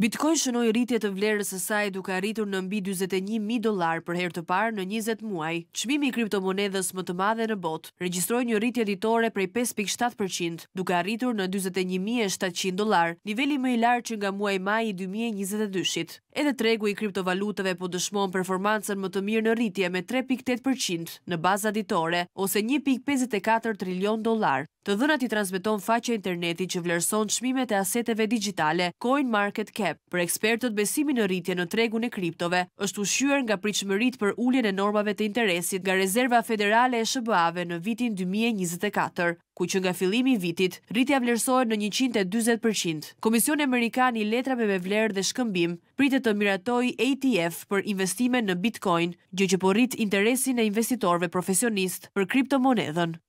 Bitcoin shënoi rritje të vlerës së saj duke arritur në mbi 41000 dollar për herë të parë në 20 muaj. Çmimi i kriptomonedhës më të madhe në botë regjistroi një rritje ditore prej 5.7%, duke arritur në 41700 dollar, niveli më i lartë që nga muaji maj i 2022-shit. Edhe tregu i kriptovalutave po dëshmon performancën më të mirë në rritje me 3.8% në baza ditore ose 1.54 trilion dollar. Të dhënat i transmeton faqja interneti që vlerëson çmimet e aseteve digjitale CoinMarketCap. Për ekspertët, besimi në rritje në tregun e kriptove është ushqyer nga pritshmëritë për uljen e normave të interesit nga Rezerva Federale e SBA-ve në vitin 2024, ku që nga fillimi i vitit rritja vlerësohet në 140%. Komisioni Amerikan i letrave me vlerë dhe shkëmbim pritet të miratoj ETF për investime në Bitcoin, gjë që po rrit interesin e investitorëve profesionistë për kriptomonedhën.